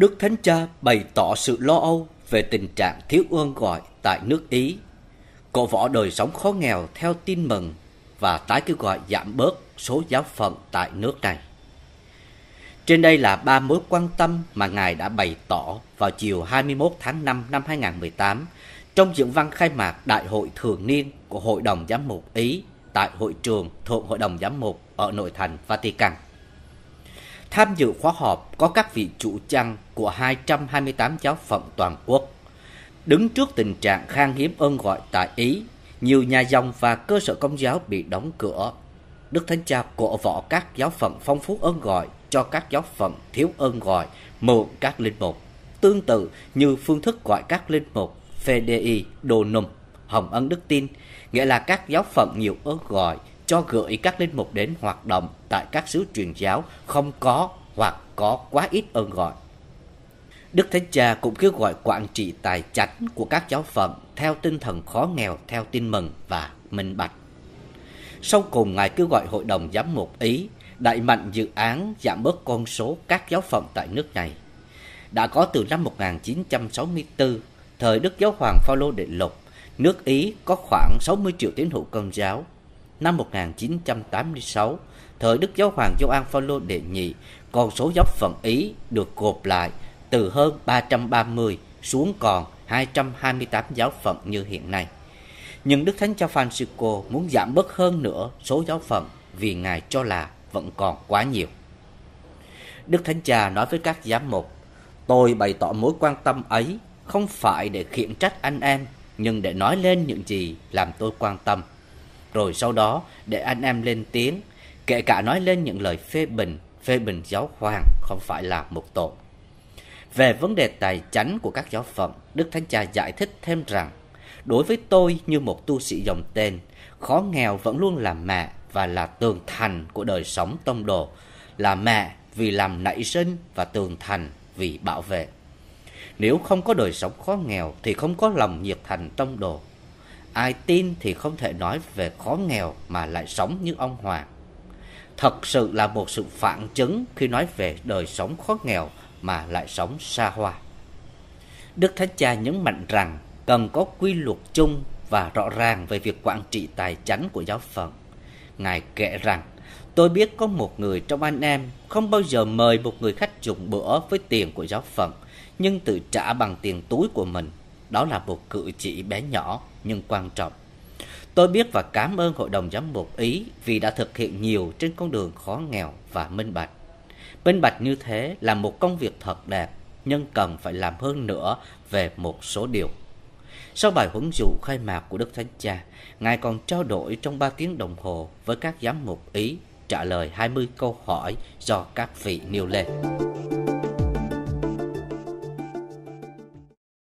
Đức Thánh Cha bày tỏ sự lo âu về tình trạng thiếu ơn gọi tại nước Ý. Cổ võ đời sống khó nghèo theo tin mừng và tái kêu gọi giảm bớt số giáo phận tại nước này. Trên đây là ba mối quan tâm mà Ngài đã bày tỏ vào chiều 21 tháng 5 năm 2018 trong diễn văn khai mạc Đại hội Thường niên của Hội đồng Giám mục Ý tại hội trường thuộc Hội đồng Giám mục ở nội thành Vatican. Tham dự khóa họp có các vị chủ chăn của 228 giáo phận toàn quốc. Đứng trước tình trạng khan hiếm ơn gọi tại Ý, nhiều nhà dòng và cơ sở công giáo bị đóng cửa. Đức Thánh Cha cổ võ các giáo phận phong phú ơn gọi cho các giáo phận thiếu ơn gọi mượn các linh mục. Tương tự như phương thức gọi các linh mục Fedei Donum, Hồng Ân Đức Tin, nghĩa là các giáo phận nhiều ơn gọi cho gửi các linh mục đến hoạt động tại các xứ truyền giáo không có hoặc có quá ít ơn gọi. Đức Thánh Cha cũng kêu gọi quản trị tài chánh của các giáo phận theo tinh thần khó nghèo, theo tin mừng và minh bạch. Sau cùng Ngài kêu gọi Hội đồng Giám mục Ý đại mạnh dự án giảm bớt con số các giáo phận tại nước này. Đã có từ năm 1964, thời Đức Giáo Hoàng Phaolô Đệ Lục, nước Ý có khoảng 60 triệu tín hữu công giáo, năm 1986, thời Đức Giáo hoàng Gioan Phaolô đệ nhị, con số giáo phận Ý được gộp lại từ hơn 330 xuống còn 228 giáo phận như hiện nay. Nhưng Đức Thánh Cha Francisco muốn giảm bớt hơn nữa số giáo phận vì Ngài cho là vẫn còn quá nhiều. Đức Thánh Cha nói với các giám mục, tôi bày tỏ mối quan tâm ấy không phải để khiển trách anh em, nhưng để nói lên những gì làm tôi quan tâm rồi sau đó để anh em lên tiếng, kể cả nói lên những lời phê bình, phê bình giáo hoàng không phải là một tội. Về vấn đề tài chánh của các giáo phận, Đức Thánh Cha giải thích thêm rằng, đối với tôi như một tu sĩ dòng tên, khó nghèo vẫn luôn là mẹ và là tường thành của đời sống tông đồ, là mẹ vì làm nảy sinh và tường thành vì bảo vệ. Nếu không có đời sống khó nghèo thì không có lòng nhiệt thành tông đồ, Ai tin thì không thể nói về khó nghèo mà lại sống như ông Hoàng. Thật sự là một sự phản chứng khi nói về đời sống khó nghèo mà lại sống xa hoa. Đức Thánh Cha nhấn mạnh rằng cần có quy luật chung và rõ ràng về việc quản trị tài chánh của giáo phận. Ngài kể rằng, tôi biết có một người trong anh em không bao giờ mời một người khách dùng bữa với tiền của giáo phận, nhưng tự trả bằng tiền túi của mình đó là một cử chỉ bé nhỏ nhưng quan trọng. Tôi biết và cảm ơn Hội đồng Giám mục Ý vì đã thực hiện nhiều trên con đường khó nghèo và minh bạch. Minh bạch như thế là một công việc thật đẹp, nhưng cần phải làm hơn nữa về một số điều. Sau bài huấn dụ khai mạc của Đức Thánh Cha, Ngài còn trao đổi trong 3 tiếng đồng hồ với các giám mục Ý trả lời 20 câu hỏi do các vị nêu lên.